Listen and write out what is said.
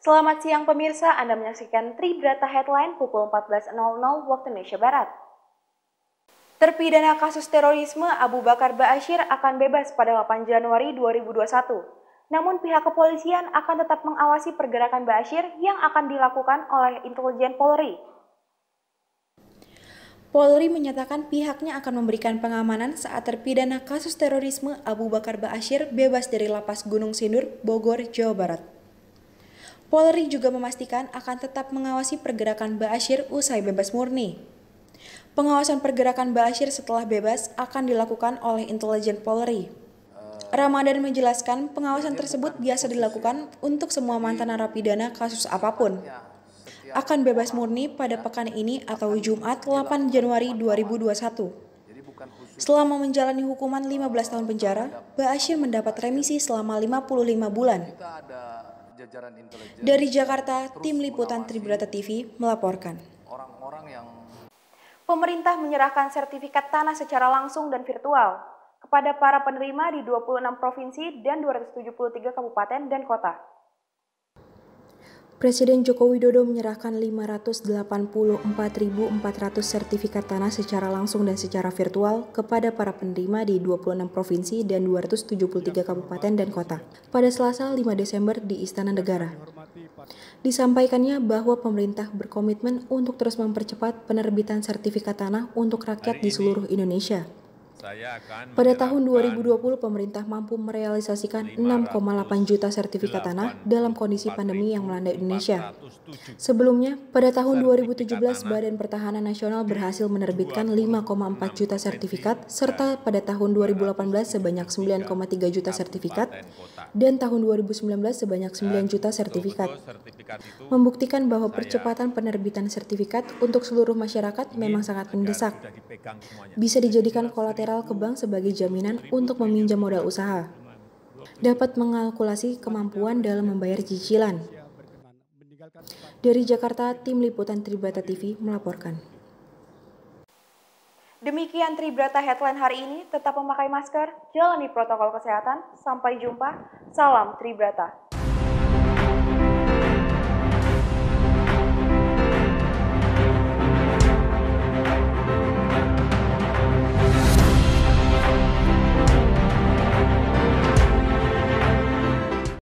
Selamat siang pemirsa, Anda menyaksikan Tribrata Headline pukul 14.00 waktu Indonesia Barat. Terpidana kasus terorisme Abu Bakar Ba'asyir akan bebas pada 8 Januari 2021. Namun pihak kepolisian akan tetap mengawasi pergerakan Ba'asyir yang akan dilakukan oleh intelijen Polri. Polri menyatakan pihaknya akan memberikan pengamanan saat terpidana kasus terorisme Abu Bakar Ba'asyir bebas dari lapas Gunung Sindur, Bogor, Jawa Barat. Polri juga memastikan akan tetap mengawasi pergerakan Ba'asyir usai bebas murni. Pengawasan pergerakan Ba'asyir setelah bebas akan dilakukan oleh intelijen Polri. Ramadan menjelaskan pengawasan tersebut biasa dilakukan untuk semua mantan narapidana kasus apapun. Akan bebas murni pada pekan ini atau Jumat 8 Januari 2021. Selama menjalani hukuman 15 tahun penjara, Ba'asyir mendapat remisi selama 55 bulan. Dari Jakarta, tim liputan Tribulata TV melaporkan. orang Pemerintah menyerahkan sertifikat tanah secara langsung dan virtual kepada para penerima di 26 provinsi dan 273 kabupaten dan kota. Presiden Joko Widodo menyerahkan 584.400 sertifikat tanah secara langsung dan secara virtual kepada para penerima di 26 provinsi dan 273 kabupaten dan kota pada Selasa 5 Desember di Istana Negara. Disampaikannya bahwa pemerintah berkomitmen untuk terus mempercepat penerbitan sertifikat tanah untuk rakyat di seluruh Indonesia. Pada tahun 2020, pemerintah mampu merealisasikan 6,8 juta sertifikat tanah dalam kondisi pandemi yang melanda Indonesia. Sebelumnya, pada tahun 2017, Badan Pertahanan Nasional berhasil menerbitkan 5,4 juta sertifikat, serta pada tahun 2018 sebanyak 9,3 juta sertifikat, dan tahun 2019 sebanyak 9 juta sertifikat. Membuktikan bahwa percepatan penerbitan sertifikat untuk seluruh masyarakat memang sangat mendesak. Bisa dijadikan kolateral kolateral ke bank sebagai jaminan untuk meminjam modal usaha. Dapat mengalkulasi kemampuan dalam membayar cicilan. Dari Jakarta, Tim Liputan Tribrata TV melaporkan. Demikian Tribrata Headline hari ini, tetap memakai masker, jalani protokol kesehatan, sampai jumpa, salam Tribrata.